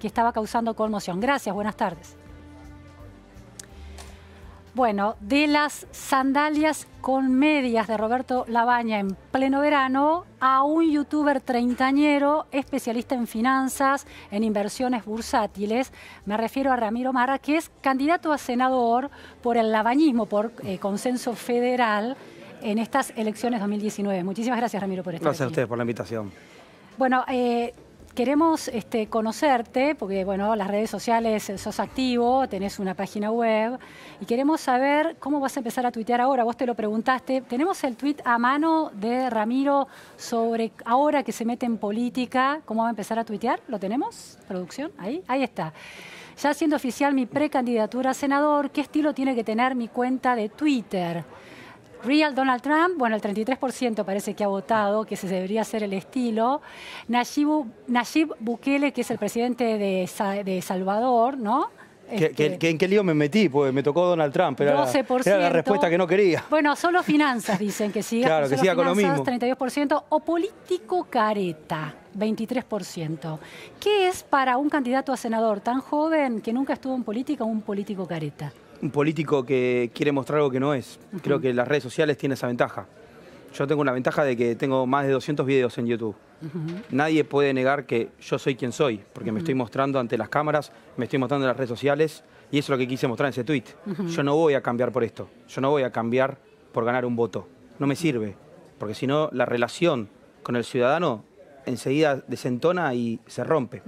que estaba causando conmoción. Gracias, buenas tardes. Bueno, de las sandalias con medias de Roberto Labaña en pleno verano a un youtuber treintañero especialista en finanzas, en inversiones bursátiles. Me refiero a Ramiro Mara, que es candidato a senador por el labañismo, por eh, consenso federal en estas elecciones 2019. Muchísimas gracias, Ramiro, por estar Gracias a ustedes por la invitación. Bueno, eh, queremos este, conocerte, porque bueno, las redes sociales eh, sos activo, tenés una página web, y queremos saber cómo vas a empezar a tuitear ahora. Vos te lo preguntaste. Tenemos el tweet a mano de Ramiro sobre ahora que se mete en política, cómo va a empezar a tuitear. ¿Lo tenemos? ¿Producción? Ahí, ahí está. Ya siendo oficial mi precandidatura a senador, ¿qué estilo tiene que tener mi cuenta de Twitter? Real Donald Trump, bueno, el 33% parece que ha votado, que se debería ser el estilo. Nayib, Bukele, que es el presidente de, Salvador, ¿no? Este, en qué lío me metí? Pues me tocó Donald Trump, pero era, la respuesta que no quería. Bueno, solo finanzas dicen que siga. que con lo mismo. 32%. O político careta, 23%. ¿Qué es para un candidato a senador tan joven que nunca estuvo en política un político careta? un político que quiere mostrar algo que no es. Creo que las redes sociales tienen esa ventaja. Yo tengo una ventaja de que tengo más de 200 videos en YouTube. Nadie puede negar que yo soy quien soy, porque me estoy mostrando ante las cámaras, me estoy mostrando en las redes sociales, y eso es lo que quise mostrar en ese tweet. Yo no voy a cambiar por esto, yo no voy a cambiar por ganar un voto. No me sirve, porque si no, la relación con el ciudadano enseguida desentona y se rompe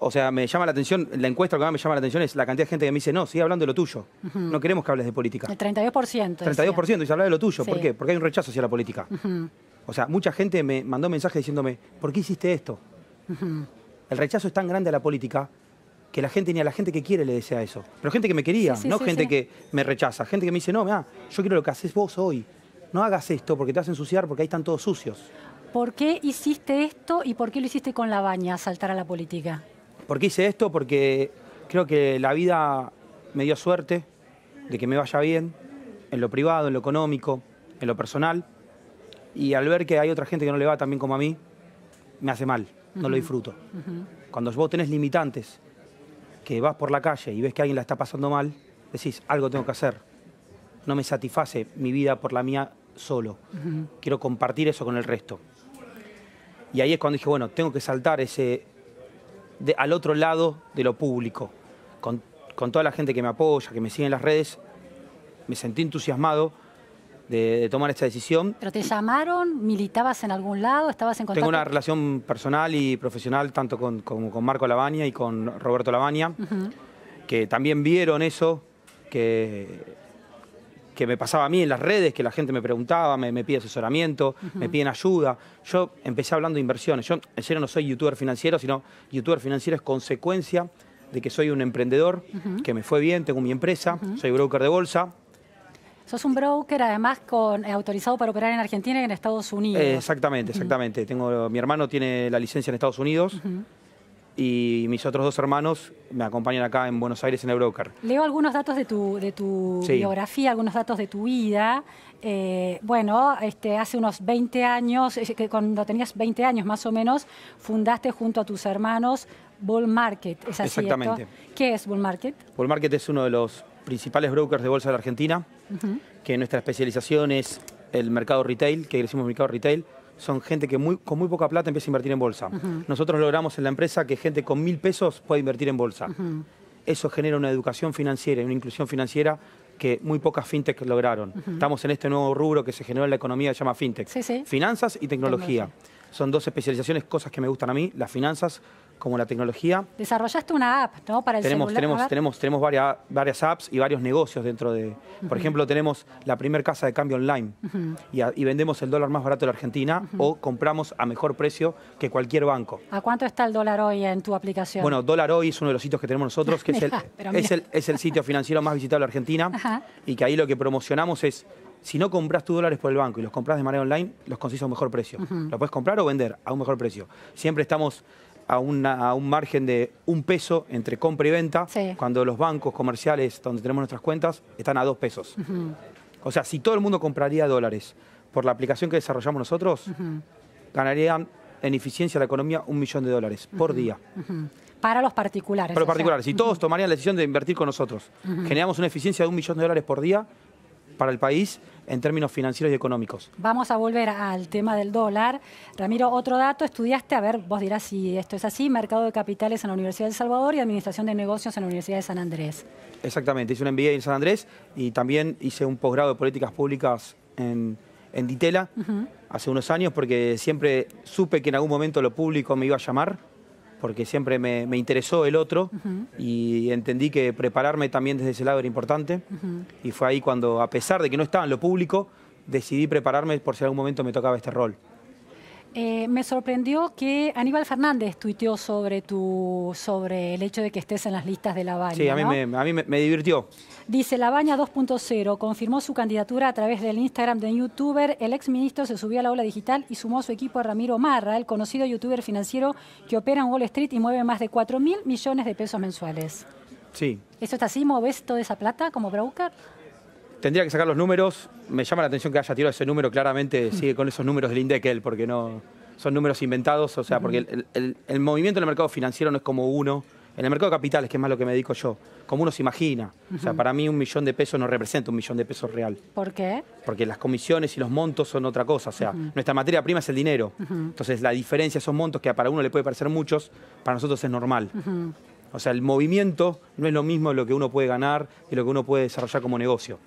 o sea, me llama la atención, la encuesta lo que más me llama la atención es la cantidad de gente que me dice, no, sigue hablando de lo tuyo. No queremos que hables de política. El 32%. 32% dice, habla de lo tuyo. ¿Por qué? Porque hay un rechazo hacia la política. O sea, mucha gente me mandó mensajes diciéndome, ¿por qué hiciste esto? El rechazo es tan grande a la política que la gente ni a la gente que quiere le desea eso. Pero gente que me quería, no gente que me rechaza. Gente que me dice, no, mira, yo quiero lo que haces vos hoy. No hagas esto porque te vas a ensuciar porque ahí están todos sucios. ¿Por qué hiciste esto y por qué lo hiciste con la baña, saltar a la política? ¿Por qué hice esto? Porque creo que la vida me dio suerte de que me vaya bien en lo privado, en lo económico, en lo personal. Y al ver que hay otra gente que no le va tan bien como a mí, me hace mal, no lo disfruto. Cuando vos tenés limitantes, que vas por la calle y ves que alguien la está pasando mal, decís, algo tengo que hacer. No me satisface mi vida por la mía solo. Quiero compartir eso con el resto. Y ahí es cuando dije, bueno, tengo que saltar ese, al otro lado de lo público. Con, toda la gente que me apoya, que me sigue en las redes, me sentí entusiasmado de, tomar esta decisión. ¿Pero te llamaron? ¿Militabas en algún lado? ¿Estabas en contacto? Tengo una relación personal y profesional tanto con, Marco Labaña y con Roberto Labaña, que también vieron eso, que que me pasaba a mí en las redes, que la gente me preguntaba, me, pide asesoramiento, me piden ayuda. Yo empecé hablando de inversiones. Yo en serio no soy youtuber financiero, sino youtuber financiero es consecuencia de que soy un emprendedor, que me fue bien, tengo mi empresa, soy broker de bolsa, Sos un broker además con, eh, autorizado para operar en Argentina y en Estados Unidos. Eh, exactamente, exactamente. Tengo, mi hermano tiene la licencia en Estados Unidos, y mis otros dos hermanos me acompañan acá en Buenos Aires en el broker. Leo algunos datos de tu, de tu biografía, algunos datos de tu vida. Eh, bueno, este, hace unos 20 años, eh, cuando tenías 20 años más o menos, fundaste junto a tus hermanos Bull Market. ¿Es así Exactamente. ¿Qué es Bull Market? Bull Market es uno de los principales brokers de bolsa de la Argentina, que nuestra especialización es el mercado retail, que crecimos el mercado retail, son gente que con muy poca plata empieza a invertir en bolsa. Nosotros logramos en la empresa que gente con mil pesos pueda invertir en bolsa. Eso genera una educación financiera y una inclusión financiera que muy pocas fintech lograron. Estamos en este nuevo rubro que se generó en la economía, se llama fintech. Finanzas y tecnología. Son dos especializaciones, cosas que me gustan a mí, las finanzas como la tecnología. Desarrollaste una app, ¿no? Para el tenemos, Tenemos, tenemos, tenemos varias, varias apps y varios negocios dentro de... Por ejemplo, tenemos la primer casa de cambio online y, vendemos el dólar más barato de la Argentina o compramos a mejor precio que cualquier banco. ¿A cuánto está el dólar hoy en tu aplicación? Bueno, dólar hoy es uno de los sitios que tenemos nosotros, que es, el, es el sitio financiero más visitado de la Argentina y que ahí lo que promocionamos es si no compras tus dólares por el banco y los compras de manera online, los consigues a un mejor precio. Lo Los puedes comprar o vender a un mejor precio. Siempre estamos a, un margen de un peso entre compra y venta, cuando los bancos comerciales donde tenemos nuestras cuentas están a dos pesos. O sea, si todo el mundo compraría dólares por la aplicación que desarrollamos nosotros, ganarían en eficiencia de la economía un millón de dólares por día para los particulares. Para los particulares. si todos tomarían la decisión de invertir con nosotros, generamos una eficiencia de un millón de dólares por día para el país en términos financieros y económicos. Vamos a volver al tema del dólar. Ramiro, otro dato, estudiaste, a ver, vos dirás si esto es así, mercado de capitales en la Universidad de El Salvador y administración de negocios en la Universidad de San Andrés. Exactamente, hice un MBA en San Andrés y también hice un posgrado de políticas públicas en, Ditela hace unos años porque siempre supe que en algún momento lo público me iba a llamar porque siempre me, interesó el otro y entendí que prepararme también desde ese lado era importante. Y fue ahí cuando, a pesar de que no estaba en lo público, decidí prepararme por si algún momento me tocaba este rol. Eh, me sorprendió que Aníbal Fernández tuiteó sobre, tu, sobre el hecho de que estés en las listas de La Baña. Sí, a mí, me, divirtió. Dice La Baña 2.0, confirmó su candidatura a través del Instagram de un youtuber. El exministro se subió a la ola digital y sumó a su equipo a Ramiro Marra, el conocido youtuber financiero que opera en Wall Street y mueve más de 4 mil millones de pesos mensuales. Sí. ¿Esto está así? ¿Moves toda esa plata como broker? tendría que sacar los números. Me llama la atención que haya tirado ese número, claramente sigue con esos números del Indecel, porque no son números inventados, o sea, porque el, movimiento en el mercado financiero no es como uno, en el mercado de capitales, que es más lo que me dedico yo, como uno se imagina. O sea, para mí un millón de pesos no representa un millón de pesos real. ¿Por qué? Porque las comisiones y los montos son otra cosa, o sea, nuestra materia prima es el dinero. Entonces, la diferencia, esos montos que para uno le puede parecer muchos, para nosotros es normal. O sea, el movimiento no es lo mismo de lo que uno puede ganar y lo que uno puede desarrollar como negocio.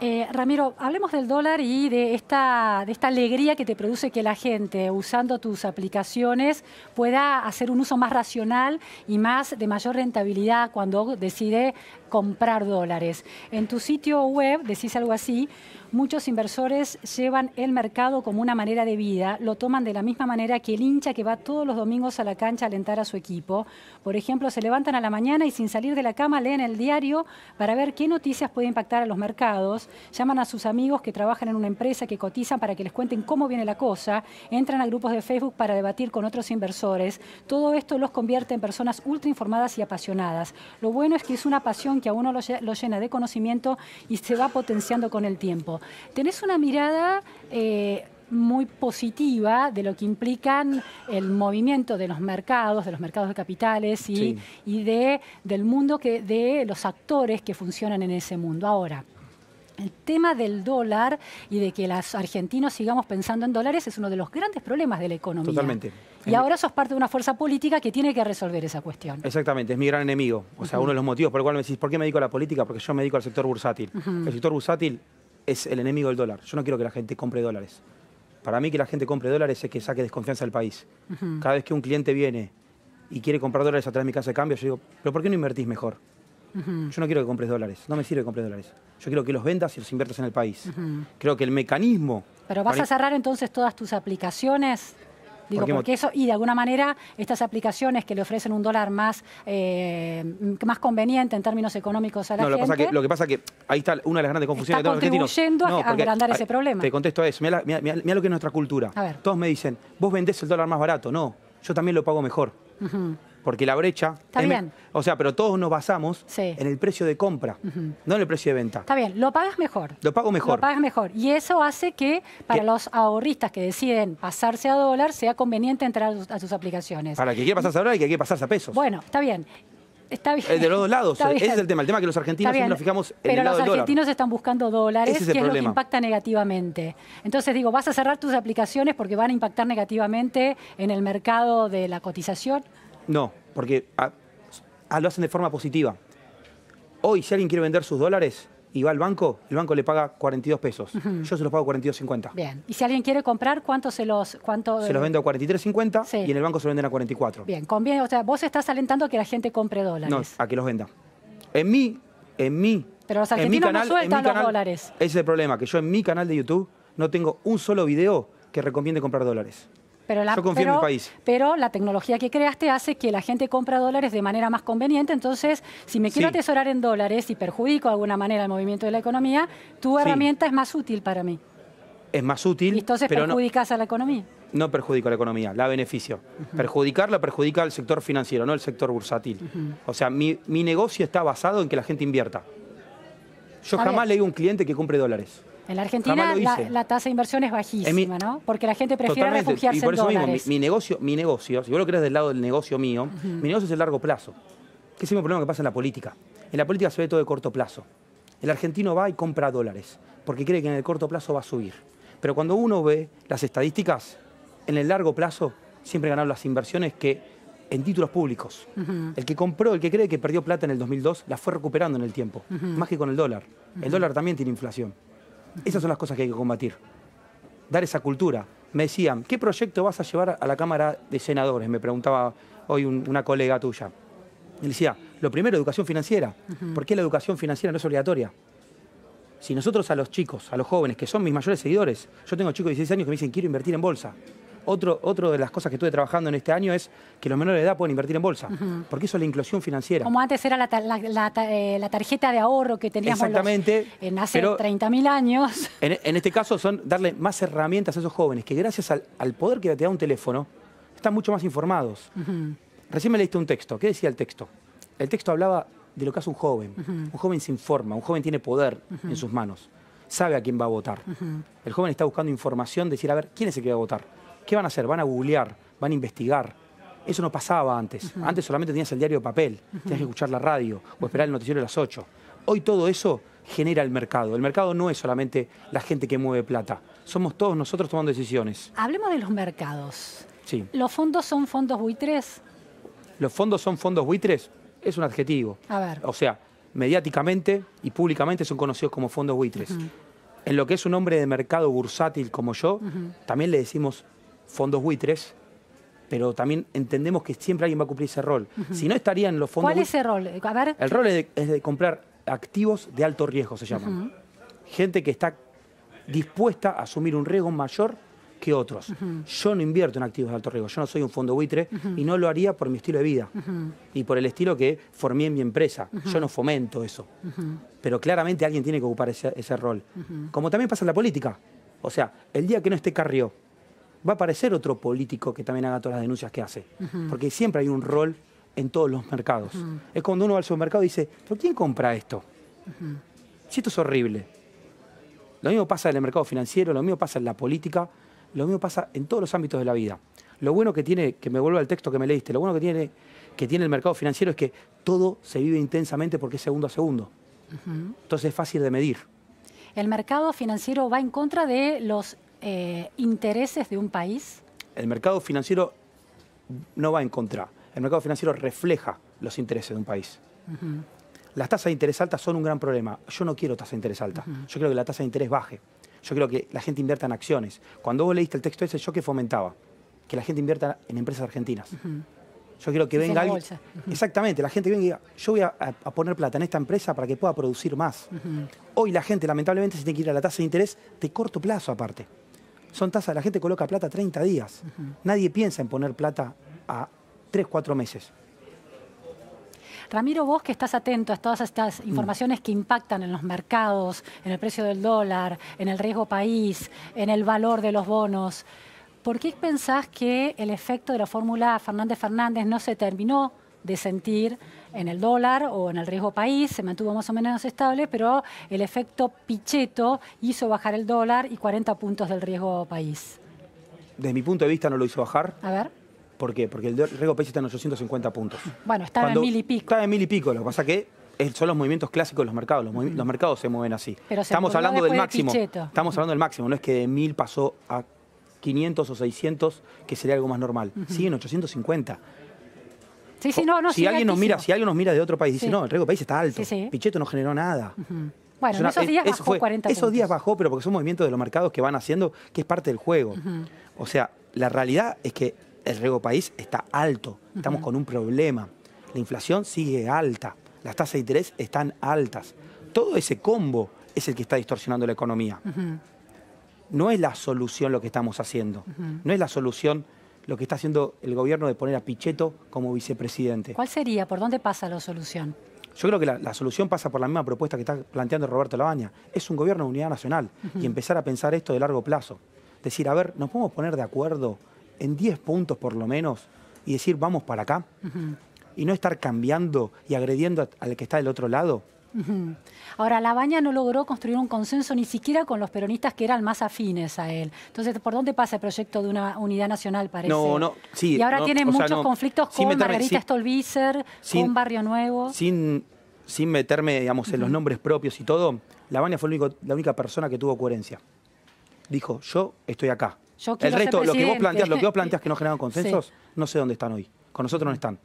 Eh, Ramiro, hablemos del dólar y de esta, de esta alegría que te produce que la gente, usando tus aplicaciones, pueda hacer un uso más racional y más de mayor rentabilidad cuando decide comprar dólares. En tu sitio web decís algo así, muchos inversores llevan el mercado como una manera de vida, lo toman de la misma manera que el hincha que va todos los domingos a la cancha a alentar a su equipo. Por ejemplo, se levantan a la mañana y sin salir de la cama leen el diario para ver qué noticias puede impactar a los mercados, llaman a sus amigos que trabajan en una empresa que cotizan para que les cuenten cómo viene la cosa, entran a grupos de Facebook para debatir con otros inversores. Todo esto los convierte en personas ultra informadas y apasionadas. Lo bueno es que es una pasión que a uno lo, llena de conocimiento y se va potenciando con el tiempo. Tenés una mirada... Eh, muy positiva de lo que implican el movimiento de los mercados, de los mercados de capitales y, y de, del mundo que, de los actores que funcionan en ese mundo. Ahora, el tema del dólar y de que los argentinos sigamos pensando en dólares es uno de los grandes problemas de la economía. Totalmente. Y ahora sos parte de una fuerza política que tiene que resolver esa cuestión. Exactamente, es mi gran enemigo. O sea, uno de los motivos por el cual me decís, ¿por qué me dedico a la política? Porque yo me dedico al sector bursátil. El sector bursátil es el enemigo del dólar. Yo no quiero que la gente compre dólares. Para mí que la gente compre dólares es que saque desconfianza del país. Cada vez que un cliente viene y quiere comprar dólares través de mi casa de cambio, yo digo, ¿pero por qué no invertís mejor? Yo no quiero que compres dólares, no me sirve que compres dólares. Yo quiero que los vendas y los inviertas en el país. Creo que el mecanismo... Pero vas a cerrar entonces todas tus aplicaciones. Digo, porque eso, y de alguna manera, estas aplicaciones que le ofrecen un dólar más, eh, más conveniente en términos económicos a la no, lo que, pasa es que ahí está una de las grandes confusiones está de a agrandar ese problema. Te contesto a eso. Mira, lo que es nuestra cultura. Todos me dicen, vos vendés el dólar más barato. No, yo también lo pago mejor porque la brecha... Está bien. O sea, pero todos nos basamos en el precio de compra, no en el precio de venta. Está bien, lo pagas mejor. Lo pago mejor. Lo pagas mejor. Y eso hace que para los ahorristas que deciden pasarse a dólar sea conveniente entrar a sus, aplicaciones. Para que quiera pasarse a dólar y que quiera pasarse a pesos. Bueno, está bien. Está bien. de los dos lados. Ese es el tema. El tema es que los argentinos siempre nos fijamos en Pero el lado los argentinos están buscando dólares, que es lo que impacta negativamente. Entonces digo, vas a cerrar tus aplicaciones porque van a impactar negativamente en el mercado de la cotización. No, porque ah, ah, lo hacen de forma positiva. Hoy, si alguien quiere vender sus dólares y va al banco, el banco le paga 42 pesos. Yo se los pago 42.50. Bien. Y si alguien quiere comprar, ¿cuánto se los cuánto Se los vendo a 43.50 y en el banco se los venden a 44. Bien, conviene, vos estás alentando a que la gente compre dólares. No, a que los venda. En mí, en mí pero los argentinos no sueltan los dólares. Ese es el problema, que yo en mi canal de YouTube no tengo un solo video que recomiende comprar dólares. Pero la, la tecnología que creaste hace que la gente compra dólares de manera más conveniente. Entonces, si me quiero atesorar en dólares y perjudico de alguna manera el movimiento de la economía, tu herramienta es más útil para mí. Es más útil. Y entonces perjudicas a la economía. No perjudico a la economía, la beneficio. Perjudicarla perjudica al sector financiero, no al sector bursátil. O sea, mi, negocio está basado en que la gente invierta. Yo le jamás leí un cliente que compre dólares. En la Argentina la, tasa de inversión es bajísima, ¿no? Porque la gente prefiere totalmente. y por eso Mismo, mi, negocio, mi negocio, si vos lo crees del lado del negocio mío, mi negocio es el largo plazo. ¿Qué es el mismo problema que pasa en la política. En la política se ve todo de corto plazo. El argentino va y compra dólares, porque cree que en el corto plazo va a subir. Pero cuando uno ve las estadísticas, en el largo plazo siempre ganaron las inversiones que en títulos públicos. El que compró, el que cree que perdió plata en el 2002, la fue recuperando en el tiempo, más que con el dólar. El dólar también tiene inflación. Esas son las cosas que hay que combatir. Dar esa cultura. Me decían, ¿qué proyecto vas a llevar a la Cámara de Senadores? Me preguntaba hoy una colega tuya. Y decía, lo primero, educación financiera. ¿Por qué la educación financiera no es obligatoria? Si nosotros a los chicos, a los jóvenes, que son mis mayores seguidores, yo tengo chicos de 16 años que me dicen, quiero invertir en bolsa. Otro, de las cosas que estuve trabajando en este año es que los menores de edad pueden invertir en bolsa, porque eso es la inclusión financiera. Como antes era la, eh, tarjeta de ahorro que teníamos Exactamente, en hace 30.000 años. En, este caso son darle más herramientas a esos jóvenes, que gracias al, poder que te da un teléfono, están mucho más informados. Recién me leíste un texto. ¿Qué decía el texto? El texto hablaba de lo que hace un joven. Un joven se informa, un joven tiene poder en sus manos, sabe a quién va a votar. El joven está buscando información, decir, a ver, ¿quién es el que va a votar? ¿Qué van a hacer? Van a googlear, van a investigar. Eso no pasaba antes. Antes solamente tenías el diario de papel, tenías que escuchar la radio o esperar el noticiero a las 8. Hoy todo eso genera el mercado. El mercado no es solamente la gente que mueve plata. Somos todos nosotros tomando decisiones. Hablemos de los mercados. Sí. ¿Los fondos son fondos buitres? ¿Los fondos son fondos buitres? Es un adjetivo. A ver. O sea, mediáticamente y públicamente son conocidos como fondos buitres. En lo que es un hombre de mercado bursátil como yo, también le decimos fondos buitres, pero también entendemos que siempre alguien va a cumplir ese rol. Si no estarían los fondos... ¿Cuál es ese rol? El rol es de, comprar activos de alto riesgo, se llama. Gente que está dispuesta a asumir un riesgo mayor que otros. Yo no invierto en activos de alto riesgo, yo no soy un fondo buitre y no lo haría por mi estilo de vida y por el estilo que formé en mi empresa. Yo no fomento eso. Pero claramente alguien tiene que ocupar ese, ese rol. Como también pasa en la política. O sea, el día que no esté Carrió, va a aparecer otro político que también haga todas las denuncias que hace. Porque siempre hay un rol en todos los mercados. Es cuando uno va al supermercado y dice, ¿pero quién compra esto? Si esto es horrible. Lo mismo pasa en el mercado financiero, lo mismo pasa en la política, lo mismo pasa en todos los ámbitos de la vida. Lo bueno que tiene, que me vuelvo al texto que me leíste, lo bueno que tiene, que tiene el mercado financiero es que todo se vive intensamente porque es segundo a segundo. Entonces es fácil de medir. El mercado financiero va en contra de los eh, intereses de un país? El mercado financiero no va en contra. El mercado financiero refleja los intereses de un país. Las tasas de interés altas son un gran problema. Yo no quiero tasa de interés alta. Yo quiero que la tasa de interés baje. Yo quiero que la gente invierta en acciones. Cuando vos leíste el texto ese, yo que fomentaba que la gente invierta en empresas argentinas. Yo quiero que venga alguien. Exactamente, la gente venga y diga, yo voy a, a, poner plata en esta empresa para que pueda producir más. Hoy la gente, lamentablemente, se tiene que ir a la tasa de interés de corto plazo aparte. Son tasas, la gente coloca plata 30 días. Nadie piensa en poner plata a 3, 4 meses. Ramiro, vos que estás atento a todas estas mm. informaciones que impactan en los mercados, en el precio del dólar, en el riesgo país, en el valor de los bonos, ¿por qué pensás que el efecto de la fórmula Fernández-Fernández no se terminó de sentir en el dólar o en el riesgo país, se mantuvo más o menos estable, pero el efecto Pichetto hizo bajar el dólar y 40 puntos del riesgo país. Desde mi punto de vista no lo hizo bajar. A ver. ¿Por qué? Porque el riesgo país está en 850 puntos. Bueno, está en mil y pico. Está en mil y pico, lo que pasa que son los movimientos clásicos de los mercados, los, mercados se mueven así. Pero se estamos hablando del máximo. estamos hablando del máximo, no es que de mil pasó a 500 o 600, que sería algo más normal. Siguen Sí, en 850 si alguien nos mira, si alguien nos mira de otro país, y dice, no, el riesgo país está alto. Pichetto no generó nada. Bueno, esos días bajó 40 Esos días bajó, pero porque son movimientos de los mercados que van haciendo, que es parte del juego. O sea, la realidad es que el riesgo país está alto. Estamos con un problema. La inflación sigue alta. Las tasas de interés están altas. Todo ese combo es el que está distorsionando la economía. No es la solución lo que estamos haciendo. No es la solución lo que está haciendo el gobierno de poner a Pichetto como vicepresidente. ¿Cuál sería? ¿Por dónde pasa la solución? Yo creo que la, solución pasa por la misma propuesta que está planteando Roberto Labaña. Es un gobierno de unidad nacional y empezar a pensar esto de largo plazo. Decir, a ver, ¿nos podemos poner de acuerdo en 10 puntos por lo menos y decir, vamos para acá? Y no estar cambiando y agrediendo al que está del otro lado. Ahora, La Baña no logró construir un consenso ni siquiera con los peronistas que eran más afines a él. Entonces, ¿por dónde pasa el proyecto de una unidad nacional, parece? No, no, sí. Y ahora tiene muchos conflictos con Margarita Stolbizer, con Barrio Nuevo. Sin, sin meterme, digamos, en los nombres propios y todo, La Baña fue la única persona que tuvo coherencia. Dijo, yo estoy acá. el resto, lo que vos planteas, lo que vos planteas que no generan consensos, no sé dónde están hoy. Con nosotros no están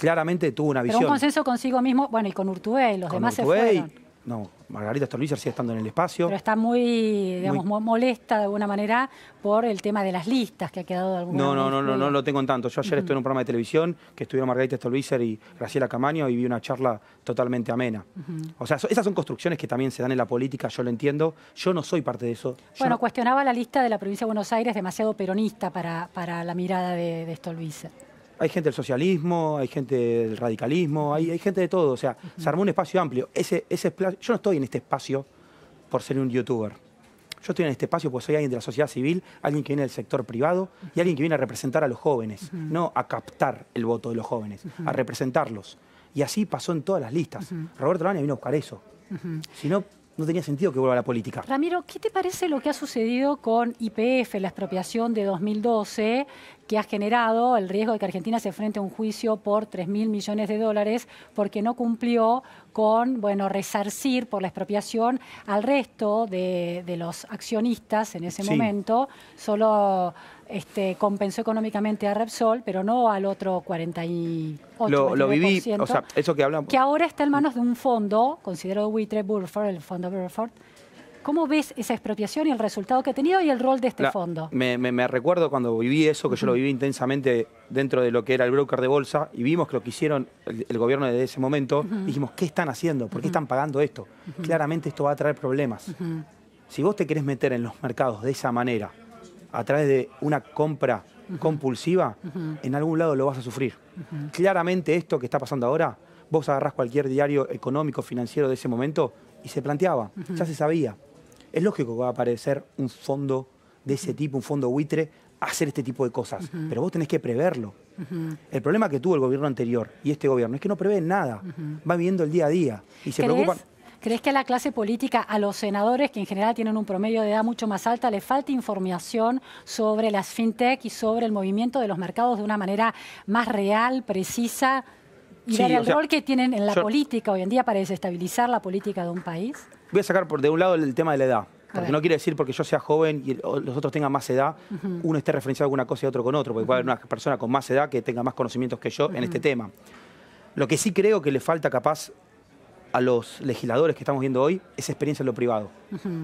claramente tuvo una visión. Pero un consenso consigo mismo, bueno, y con Urtubey, los demás se fueron. No, Margarita Stolbizer sigue estando en el espacio. Pero está muy, digamos, molesta de alguna manera por el tema de las listas que ha quedado de alguna no, manera. No, no, no, no lo tengo en tanto. Yo ayer estuve en un programa de televisión que estuvieron Margarita Stolbizer y Graciela Camaño y vi una charla totalmente amena. O sea, esas son construcciones que también se dan en la política, yo lo entiendo. Yo no soy parte de eso. bueno, cuestionaba la lista de la provincia de Buenos Aires demasiado peronista para, para la mirada de, de Stolbizer. Hay gente del socialismo, hay gente del radicalismo, hay, gente de todo. O sea, se armó un espacio amplio. Ese, yo no estoy en este espacio por ser un youtuber. Yo estoy en este espacio porque soy alguien de la sociedad civil, alguien que viene del sector privado y alguien que viene a representar a los jóvenes, no a captar el voto de los jóvenes, a representarlos. Y así pasó en todas las listas. Roberto Lania vino a buscar eso. Si no, no tenía sentido que vuelva a la política. Ramiro, ¿qué te parece lo que ha sucedido con IPF, la expropiación de 2012, que ha generado el riesgo de que Argentina se enfrente a un juicio por 3 mil millones de dólares porque no cumplió con, bueno, resarcir por la expropiación al resto de, los accionistas en ese momento. Solo este, compensó económicamente a Repsol, pero no al otro 48%. Lo, lo viví, eso que hablamos. Que ahora está en manos de un fondo, considerado buitre Burford, el fondo Burford, ¿Cómo ves esa expropiación y el resultado que ha tenido y el rol de este fondo? Me recuerdo cuando viví eso, que yo lo viví intensamente dentro de lo que era el broker de bolsa, y vimos que lo que hicieron el, gobierno desde ese momento, dijimos, ¿qué están haciendo? ¿Por qué están pagando esto? Claramente esto va a traer problemas. Si vos te querés meter en los mercados de esa manera, a través de una compra compulsiva, en algún lado lo vas a sufrir. Claramente esto que está pasando ahora, vos agarrás cualquier diario económico, financiero de ese momento, y se planteaba, ya se sabía es lógico que va a aparecer un fondo de ese tipo, un fondo buitre, hacer este tipo de cosas. Pero vos tenés que preverlo. El problema que tuvo el gobierno anterior y este gobierno es que no prevé nada. Va viviendo el día a día y se ¿Crees? preocupan. ¿Crees que a la clase política, a los senadores, que en general tienen un promedio de edad mucho más alta, le falta información sobre las fintech y sobre el movimiento de los mercados de una manera más real, precisa? Y ver el rol que tienen en la política hoy en día para desestabilizar la política de un país? voy a sacar por de un lado el tema de la edad. Porque no quiere decir porque yo sea joven y los otros tengan más edad, uno esté referenciado con una cosa y otro con otro, porque puede haber una persona con más edad que tenga más conocimientos que yo en este tema. Lo que sí creo que le falta capaz a los legisladores que estamos viendo hoy es experiencia en lo privado,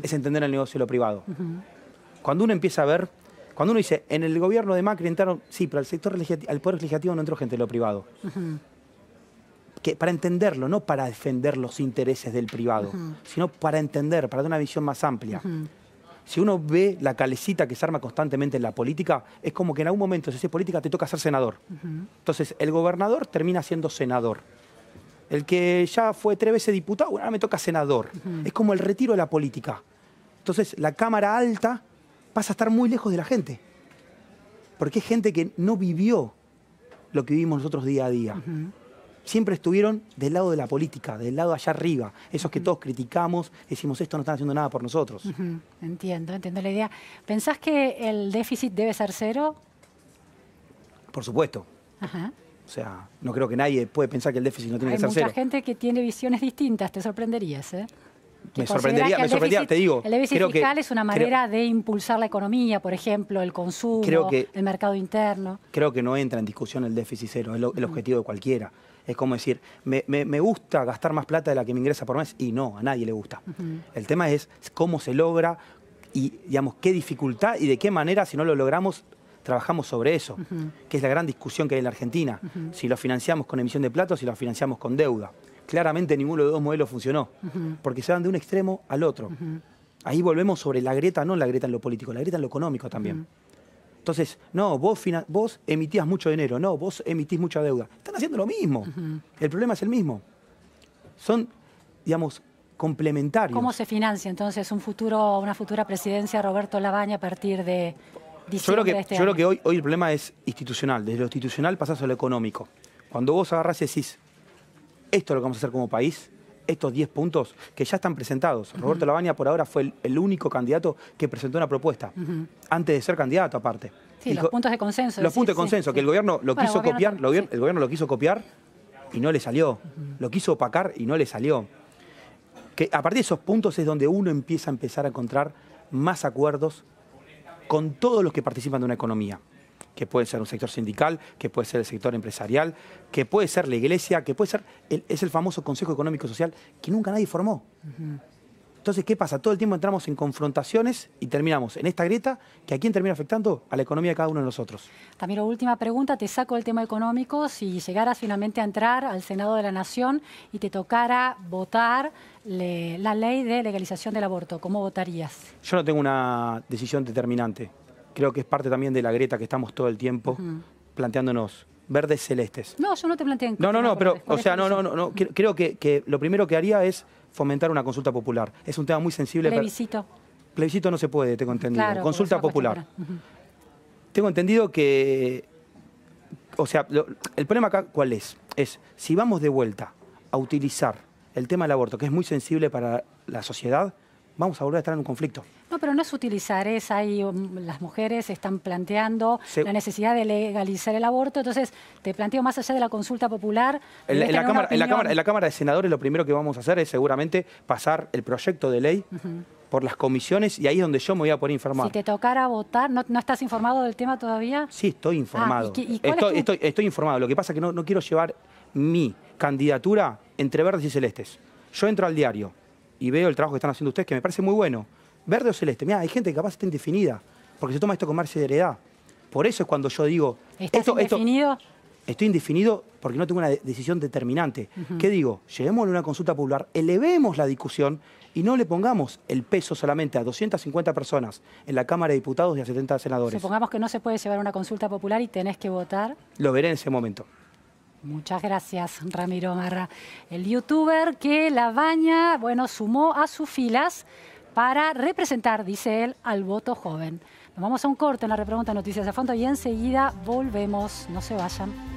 es entender el negocio en lo privado. Cuando uno empieza a ver, cuando uno dice, en el gobierno de Macri entraron, sí, pero al sector al Poder Legislativo no entró gente en lo privado para entenderlo, no para defender los intereses del privado, sino para entender, para dar una visión más amplia. Si uno ve la calecita que se arma constantemente en la política, es como que en algún momento, si haces política, te toca ser senador. Entonces, el gobernador termina siendo senador. El que ya fue tres veces diputado, ahora me toca senador. Es como el retiro de la política. Entonces, la Cámara Alta pasa a estar muy lejos de la gente. Porque es gente que no vivió lo que vivimos nosotros día a día siempre estuvieron del lado de la política, del lado allá arriba, esos que todos criticamos, decimos esto no están haciendo nada por nosotros. Entiendo, entiendo la idea. ¿Pensás que el déficit debe ser cero? Por supuesto. O sea, no creo que nadie puede pensar que el déficit no tiene que ser cero. Hay mucha gente que tiene visiones distintas, te sorprenderías, ¿eh? Me sorprendería, me sorprendería, te digo. El déficit fiscal es una manera de impulsar la economía, por ejemplo, el consumo, el mercado interno. Creo que no entra en discusión el déficit cero, es el objetivo de cualquiera. Es como decir, me, gusta gastar más plata de la que me ingresa por mes y no, a nadie le gusta. El tema es cómo se logra y, digamos, qué dificultad y de qué manera, si no lo logramos, trabajamos sobre eso, que es la gran discusión que hay en la Argentina. Si lo financiamos con emisión de plata o si lo financiamos con deuda. Claramente ninguno de los dos modelos funcionó, porque se van de un extremo al otro. Ahí volvemos sobre la grieta, no la grieta en lo político, la grieta en lo económico también. Entonces, no, vos, vos emitías mucho dinero, no, vos emitís mucha deuda. Están haciendo lo mismo. El problema es el mismo. Son, digamos, complementarios. ¿Cómo se financia entonces un futuro, una futura presidencia Roberto Labaña a partir de diciembre este yo creo que, Yo creo que hoy, hoy el problema es institucional. Desde lo institucional pasás a lo económico. Cuando vos agarrás y decís, esto es lo que vamos a hacer como país, estos 10 puntos que ya están presentados. Roberto Labaña por ahora fue el, único candidato que presentó una propuesta, antes de ser candidato aparte. Sí, los puntos de consenso. Los puntos de consenso, que el gobierno lo quiso copiar, el gobierno lo quiso copiar y no le salió. Lo quiso opacar y no le salió. Que a partir de esos puntos es donde uno empieza a empezar a encontrar más acuerdos con todos los que participan de una economía que puede ser un sector sindical, que puede ser el sector empresarial, que puede ser la iglesia, que puede ser, es el famoso Consejo Económico Social que nunca nadie formó. Entonces, ¿qué pasa? Todo el tiempo entramos en confrontaciones y terminamos en esta grieta que a quién termina afectando? A la economía de cada uno de nosotros. También última pregunta, te saco el tema económico. Si llegaras finalmente a entrar al Senado de la Nación y te tocara votar la ley de legalización del aborto, ¿cómo votarías? Yo no tengo una decisión determinante creo que es parte también de la greta que estamos todo el tiempo planteándonos. Verdes celestes. No, yo no te planteé No, no, no, pero, o sea, no, no, no, no. creo que, lo primero que haría es fomentar una consulta popular. Es un tema muy sensible. Plebiscito. plebiscito no se puede, tengo entendido. consulta popular. Tengo entendido que. O sea, el problema acá, ¿cuál es? Es si vamos de vuelta a utilizar el tema del aborto, que es muy sensible para la sociedad, vamos a volver a estar en un conflicto. No, pero no es utilizar, es ahí um, las mujeres están planteando la necesidad de legalizar el aborto, entonces te planteo más allá de la consulta popular. En, la, cámara, en, en la, cámara, de Senadores lo primero que vamos a hacer es seguramente pasar el proyecto de ley. por las comisiones y ahí es donde yo me voy a poner informar. Si te tocara votar, ¿no, estás informado del tema todavía? Sí, estoy ah, informado. estoy, informado. Lo que pasa es que no quiero llevar mi candidatura entre verdes y celestes. Yo entro al diario y veo el trabajo que están haciendo ustedes, que me parece muy bueno verde o celeste. Mira, hay gente que capaz está indefinida, porque se toma esto con más seriedad. Por eso es cuando yo digo... ¿Estás esto, indefinido? estoy indefinido porque no tengo una decisión determinante. ¿Qué digo? Llevémosle una consulta popular, elevemos la discusión y no le pongamos el peso solamente a 250 personas en la Cámara de Diputados y a 70 senadores. Supongamos que no se puede llevar una consulta popular y tenés que votar. Lo veré en ese momento. Muchas gracias, Ramiro Marra. El youtuber que la baña, bueno, sumó a sus filas para representar, dice él, al voto joven. Nos vamos a un corte en la repregunta Noticias a Fondo y enseguida volvemos. No se vayan.